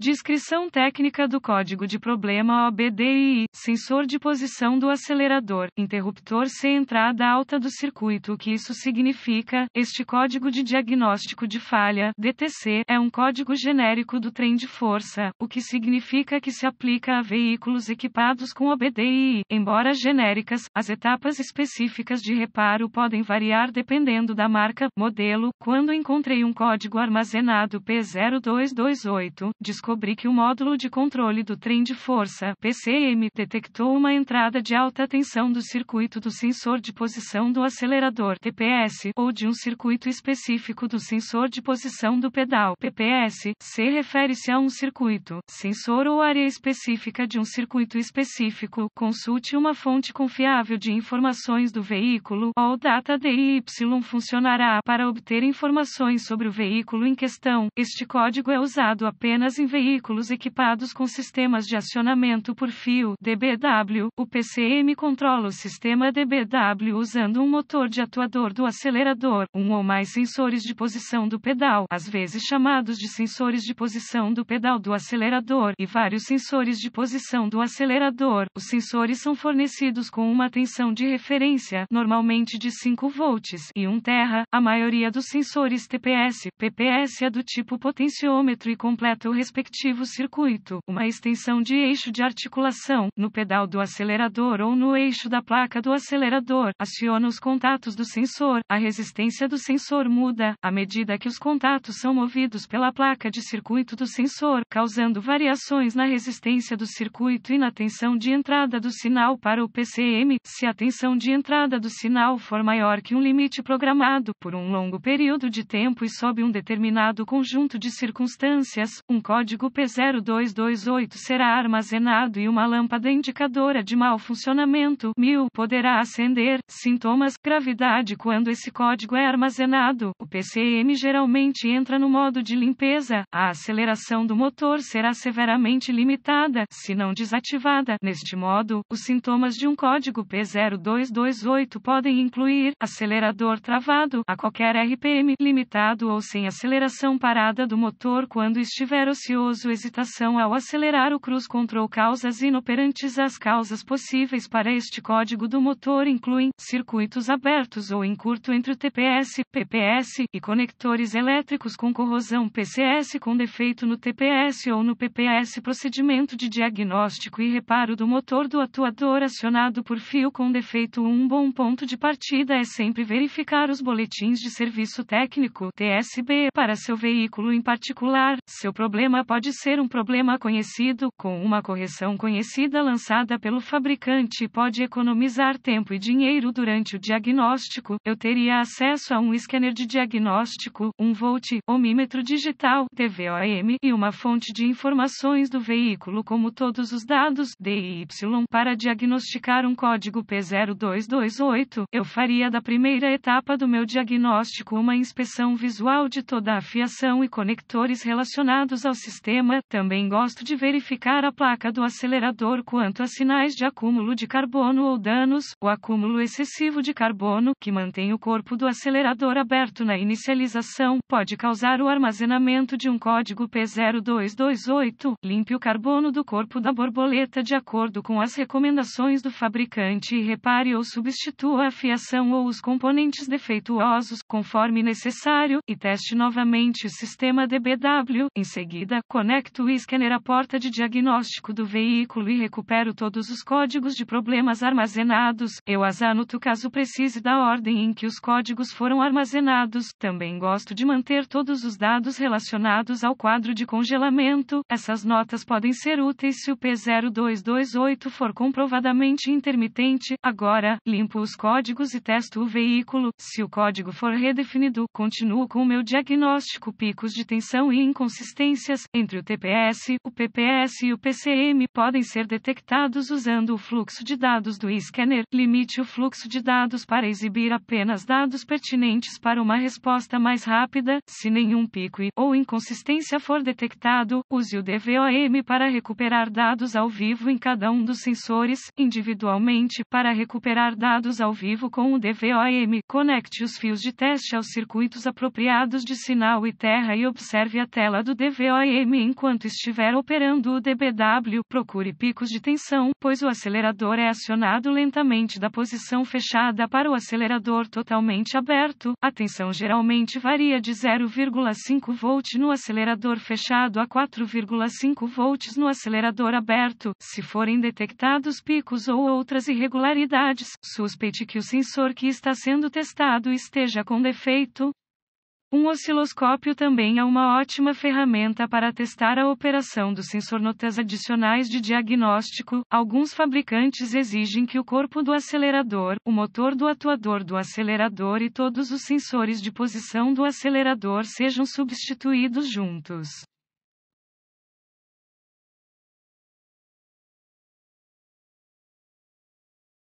Descrição técnica do código de problema OBDI sensor de posição do acelerador, interruptor sem entrada alta do circuito. O que isso significa? Este código de diagnóstico de falha, DTC, é um código genérico do trem de força, o que significa que se aplica a veículos equipados com OBDI Embora genéricas, as etapas específicas de reparo podem variar dependendo da marca, modelo. Quando encontrei um código armazenado P0228, descobri descobri que o módulo de controle do trem de força (PCM) detectou uma entrada de alta tensão do circuito do sensor de posição do acelerador (TPS) ou de um circuito específico do sensor de posição do pedal (PPS). C refere-se a um circuito, sensor ou área específica de um circuito específico. Consulte uma fonte confiável de informações do veículo ou data DIY funcionará para obter informações sobre o veículo em questão. Este código é usado apenas em veículos equipados com sistemas de acionamento por fio DBW, o PCM controla o sistema DBW usando um motor de atuador do acelerador, um ou mais sensores de posição do pedal, às vezes chamados de sensores de posição do pedal do acelerador, e vários sensores de posição do acelerador. Os sensores são fornecidos com uma tensão de referência, normalmente de 5 volts, e 1 terra. A maioria dos sensores TPS, PPS é do tipo potenciômetro e completo respectivamente ativo circuito, uma extensão de eixo de articulação, no pedal do acelerador ou no eixo da placa do acelerador, aciona os contatos do sensor, a resistência do sensor muda, à medida que os contatos são movidos pela placa de circuito do sensor, causando variações na resistência do circuito e na tensão de entrada do sinal para o PCM, se a tensão de entrada do sinal for maior que um limite programado, por um longo período de tempo e sob um determinado conjunto de circunstâncias, um código código P0228 será armazenado e uma lâmpada indicadora de mau funcionamento 1000 poderá acender sintomas gravidade quando esse código é armazenado. O PCM geralmente entra no modo de limpeza. A aceleração do motor será severamente limitada, se não desativada. Neste modo, os sintomas de um código P0228 podem incluir acelerador travado a qualquer RPM limitado ou sem aceleração parada do motor quando estiver ocioso uso hesitação ao acelerar o cruz control causas inoperantes As causas possíveis para este código do motor incluem circuitos abertos ou em curto entre o TPS, PPS e conectores elétricos com corrosão PCS com defeito no TPS ou no PPS procedimento de diagnóstico e reparo do motor do atuador acionado por fio com defeito um bom ponto de partida é sempre verificar os boletins de serviço técnico TSB para seu veículo em particular, seu problema pode ser um problema conhecido, com uma correção conhecida lançada pelo fabricante pode economizar tempo e dinheiro durante o diagnóstico. Eu teria acesso a um scanner de diagnóstico, um volt, ohmímetro digital, TVOM e uma fonte de informações do veículo como todos os dados DIY para diagnosticar um código P0228. Eu faria da primeira etapa do meu diagnóstico uma inspeção visual de toda a fiação e conectores relacionados ao sistema sistema, também gosto de verificar a placa do acelerador quanto a sinais de acúmulo de carbono ou danos, o acúmulo excessivo de carbono, que mantém o corpo do acelerador aberto na inicialização, pode causar o armazenamento de um código P0228, limpe o carbono do corpo da borboleta de acordo com as recomendações do fabricante e repare ou substitua a fiação ou os componentes defeituosos, conforme necessário, e teste novamente o sistema DBW, em seguida, Conecto o scanner à porta de diagnóstico do veículo e recupero todos os códigos de problemas armazenados. Eu as anoto caso precise da ordem em que os códigos foram armazenados. Também gosto de manter todos os dados relacionados ao quadro de congelamento. Essas notas podem ser úteis se o P0228 for comprovadamente intermitente. Agora, limpo os códigos e testo o veículo. Se o código for redefinido, continuo com o meu diagnóstico picos de tensão e inconsistências entre o TPS, o PPS e o PCM podem ser detectados usando o fluxo de dados do scanner. Limite o fluxo de dados para exibir apenas dados pertinentes para uma resposta mais rápida. Se nenhum pico e, ou inconsistência for detectado, use o DVOM para recuperar dados ao vivo em cada um dos sensores, individualmente, para recuperar dados ao vivo com o DVOM. Conecte os fios de teste aos circuitos apropriados de sinal e terra e observe a tela do DVOM enquanto estiver operando o DBW. Procure picos de tensão, pois o acelerador é acionado lentamente da posição fechada para o acelerador totalmente aberto. A tensão geralmente varia de 0,5 V no acelerador fechado a 4,5 V no acelerador aberto. Se forem detectados picos ou outras irregularidades, suspeite que o sensor que está sendo testado esteja com defeito. Um osciloscópio também é uma ótima ferramenta para testar a operação dos sensornotas adicionais de diagnóstico. Alguns fabricantes exigem que o corpo do acelerador, o motor do atuador do acelerador e todos os sensores de posição do acelerador sejam substituídos juntos.